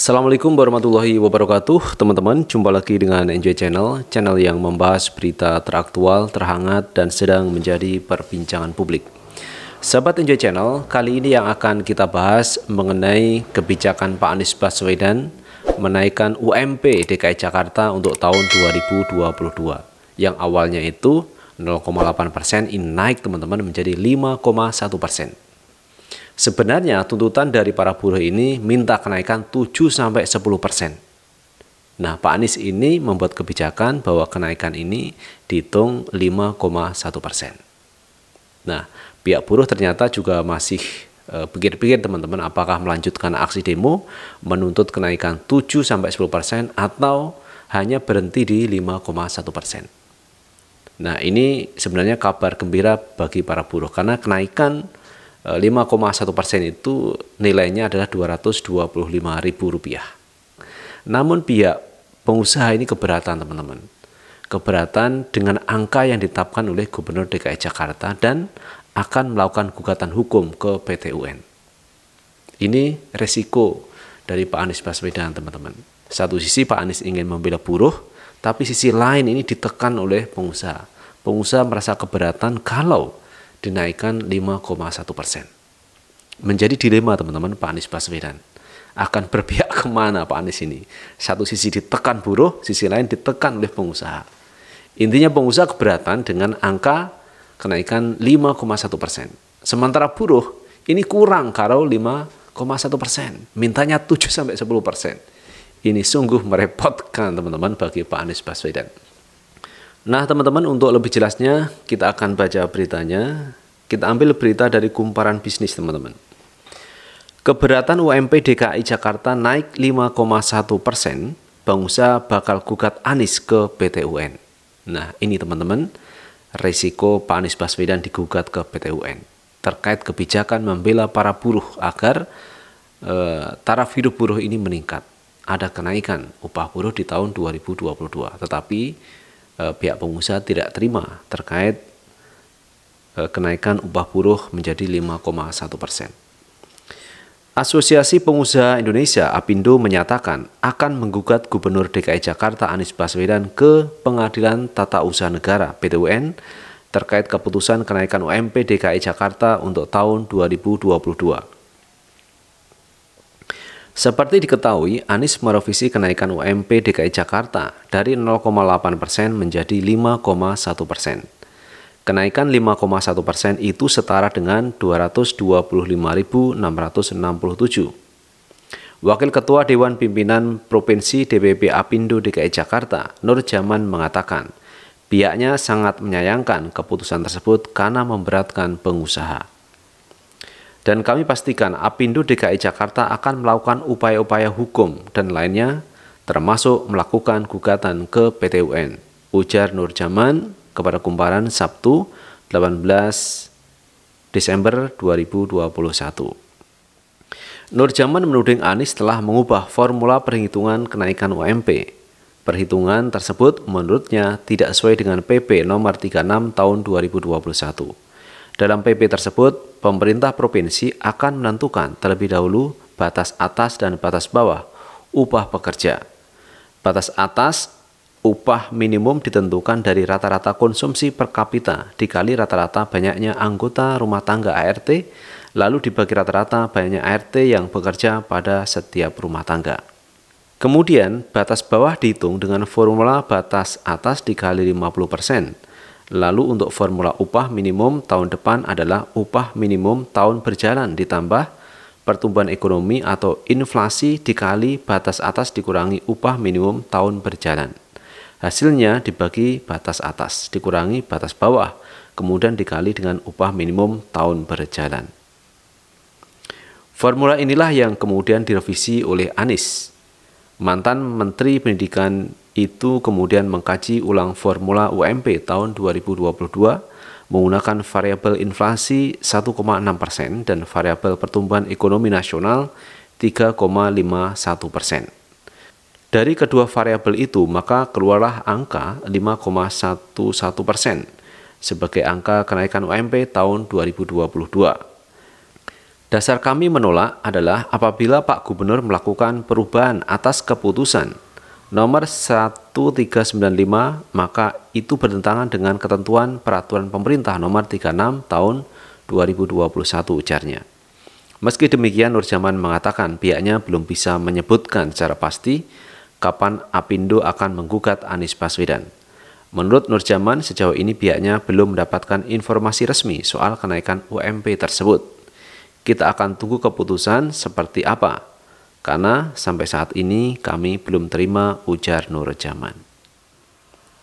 Assalamualaikum warahmatullahi wabarakatuh Teman-teman, jumpa lagi dengan Enjoy Channel Channel yang membahas berita teraktual, terhangat, dan sedang menjadi perbincangan publik Sahabat Enjoy Channel, kali ini yang akan kita bahas mengenai kebijakan Pak Anies Baswedan menaikkan UMP DKI Jakarta untuk tahun 2022 yang awalnya itu 0,8% ini naik teman-teman menjadi 5,1% Sebenarnya tuntutan dari para buruh ini minta kenaikan 7-10 persen. Nah, Pak Anies ini membuat kebijakan bahwa kenaikan ini dihitung 5,1 persen. Nah, pihak buruh ternyata juga masih eh, pikir-pikir teman-teman apakah melanjutkan aksi demo menuntut kenaikan 7 10 persen atau hanya berhenti di 5,1 persen. Nah ini sebenarnya kabar gembira bagi para buruh karena kenaikan 5,1 eh, persen itu nilainya adalah 225 ribu rupiah. Namun pihak pengusaha ini keberatan teman-teman. Keberatan dengan angka yang ditetapkan oleh Gubernur DKI Jakarta dan akan melakukan gugatan hukum ke PT UN. Ini resiko dari Pak Anies Baswedan teman-teman. Satu sisi Pak Anies ingin membela buruh, tapi sisi lain ini ditekan oleh pengusaha. Pengusaha merasa keberatan kalau dinaikkan 5,1 persen. Menjadi dilema teman-teman Pak Anies Baswedan. Akan berpihak kemana Pak Anies ini? Satu sisi ditekan buruh, sisi lain ditekan oleh pengusaha. Intinya pengusaha keberatan dengan angka kenaikan 5,1 persen. Sementara buruh ini kurang kalau 5,1 persen. Mintanya 7-10 persen. Ini sungguh merepotkan teman-teman bagi Pak Anies Baswedan. Nah, teman-teman, untuk lebih jelasnya, kita akan baca beritanya. Kita ambil berita dari kumparan bisnis, teman-teman. Keberatan UMP DKI Jakarta naik 5,1 persen, bangsa bakal gugat Anis ke PTUN Nah, ini teman-teman, risiko Pak Anies Baswedan digugat ke PTUN terkait kebijakan membela para buruh agar e, taraf hidup buruh ini meningkat. Ada kenaikan upah buruh di tahun 2022, tetapi eh, pihak pengusaha tidak terima terkait eh, kenaikan upah buruh menjadi 5,1 persen. Asosiasi Pengusaha Indonesia (APindo) menyatakan akan menggugat Gubernur DKI Jakarta Anies Baswedan ke Pengadilan Tata Usaha Negara (PTUN) terkait keputusan kenaikan UMP DKI Jakarta untuk tahun 2022. Seperti diketahui, Anies merevisi kenaikan UMP DKI Jakarta dari 0,8 persen menjadi 5,1 persen. Kenaikan 5,1 persen itu setara dengan 225.667. Wakil Ketua Dewan Pimpinan Provinsi DPP Apindo DKI Jakarta, Nur Jaman mengatakan, pihaknya sangat menyayangkan keputusan tersebut karena memberatkan pengusaha. Dan kami pastikan Apindo DKI e Jakarta akan melakukan upaya-upaya hukum dan lainnya termasuk melakukan gugatan ke PT UN. Ujar Nurjaman kepada Kumparan Sabtu 18 Desember 2021. Nurjaman menuding Anies telah mengubah formula perhitungan kenaikan UMP. Perhitungan tersebut menurutnya tidak sesuai dengan PP nomor 36 tahun 2021. Dalam PP tersebut, pemerintah provinsi akan menentukan terlebih dahulu batas atas dan batas bawah upah pekerja. Batas atas upah minimum ditentukan dari rata-rata konsumsi per kapita dikali rata-rata banyaknya anggota rumah tangga ART, lalu dibagi rata-rata banyaknya ART yang bekerja pada setiap rumah tangga. Kemudian, batas bawah dihitung dengan formula batas atas dikali 50 Lalu untuk formula upah minimum tahun depan adalah upah minimum tahun berjalan ditambah pertumbuhan ekonomi atau inflasi dikali batas atas dikurangi upah minimum tahun berjalan. Hasilnya dibagi batas atas dikurangi batas bawah, kemudian dikali dengan upah minimum tahun berjalan. Formula inilah yang kemudian direvisi oleh Anies. Mantan Menteri Pendidikan itu kemudian mengkaji ulang formula UMP tahun 2022 menggunakan variabel inflasi 1,6% dan variabel pertumbuhan ekonomi nasional 3,51%. Dari kedua variabel itu, maka keluarlah angka 5,11% sebagai angka kenaikan UMP tahun 2022. Dasar kami menolak adalah apabila Pak Gubernur melakukan perubahan atas keputusan nomor 1395 maka itu bertentangan dengan ketentuan peraturan pemerintah nomor 36 tahun 2021 ujarnya. Meski demikian Nurjaman mengatakan pihaknya belum bisa menyebutkan secara pasti kapan Apindo akan menggugat Anies Baswedan. Menurut Nurjaman sejauh ini pihaknya belum mendapatkan informasi resmi soal kenaikan UMP tersebut. Kita akan tunggu keputusan seperti apa, karena sampai saat ini kami belum terima ujar Nur Jaman.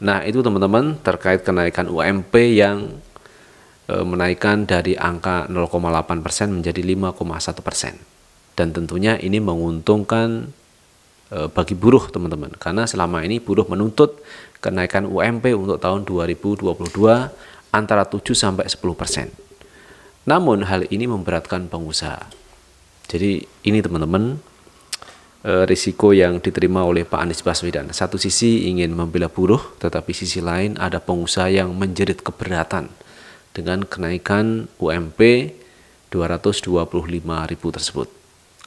Nah itu teman-teman terkait kenaikan UMP yang e, menaikkan dari angka 0,8% menjadi 5,1%. Dan tentunya ini menguntungkan e, bagi buruh teman-teman. Karena selama ini buruh menuntut kenaikan UMP untuk tahun 2022 antara 7 10%. Namun hal ini memberatkan pengusaha. Jadi ini teman-teman Eh, risiko yang diterima oleh Pak Anies Baswedan. Satu sisi ingin membela buruh, tetapi sisi lain ada pengusaha yang menjerit keberatan dengan kenaikan UMP 225.000 tersebut.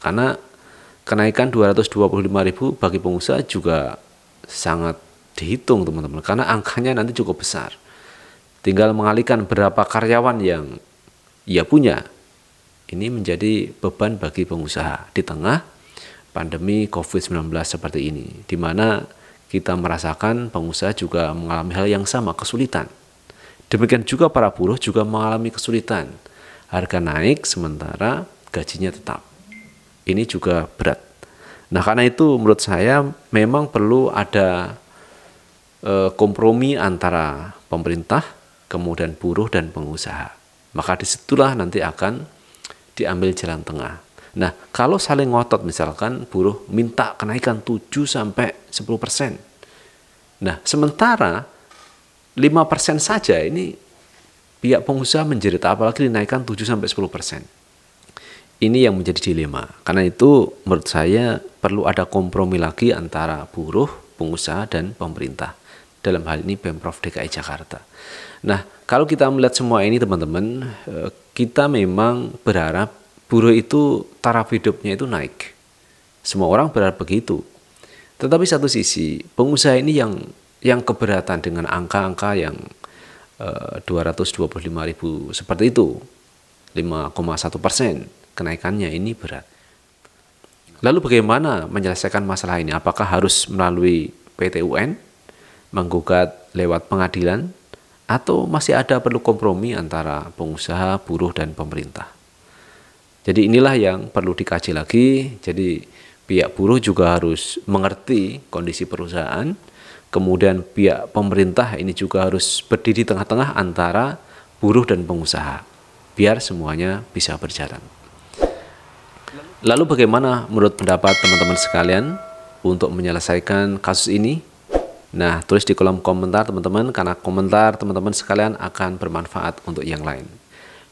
Karena kenaikan 225.000 bagi pengusaha juga sangat dihitung teman-teman karena angkanya nanti cukup besar. Tinggal mengalihkan berapa karyawan yang ia punya. Ini menjadi beban bagi pengusaha di tengah pandemi COVID-19 seperti ini, di mana kita merasakan pengusaha juga mengalami hal yang sama, kesulitan. Demikian juga para buruh juga mengalami kesulitan. Harga naik sementara gajinya tetap. Ini juga berat. Nah, karena itu menurut saya memang perlu ada e, kompromi antara pemerintah, kemudian buruh dan pengusaha. Maka disitulah nanti akan diambil jalan tengah. Nah, kalau saling ngotot misalkan buruh minta kenaikan 7 sampai 10%. Nah, sementara 5% saja ini pihak pengusaha menjerit apalagi dinaikkan 7 sampai 10%. Ini yang menjadi dilema. Karena itu menurut saya perlu ada kompromi lagi antara buruh, pengusaha dan pemerintah. Dalam hal ini Pemprov DKI Jakarta. Nah, kalau kita melihat semua ini teman-teman, eh, kita memang berharap buruh itu taraf hidupnya itu naik. Semua orang berharap begitu. Tetapi satu sisi, pengusaha ini yang yang keberatan dengan angka-angka yang eh, uh, 225 ribu seperti itu 5,1 persen kenaikannya ini berat lalu bagaimana menyelesaikan masalah ini apakah harus melalui PTUN menggugat lewat pengadilan atau masih ada perlu kompromi antara pengusaha, buruh, dan pemerintah jadi inilah yang perlu dikaji lagi. Jadi pihak buruh juga harus mengerti kondisi perusahaan. Kemudian pihak pemerintah ini juga harus berdiri tengah-tengah antara buruh dan pengusaha biar semuanya bisa berjalan. Lalu bagaimana menurut pendapat teman-teman sekalian untuk menyelesaikan kasus ini? Nah, tulis di kolom komentar teman-teman karena komentar teman-teman sekalian akan bermanfaat untuk yang lain.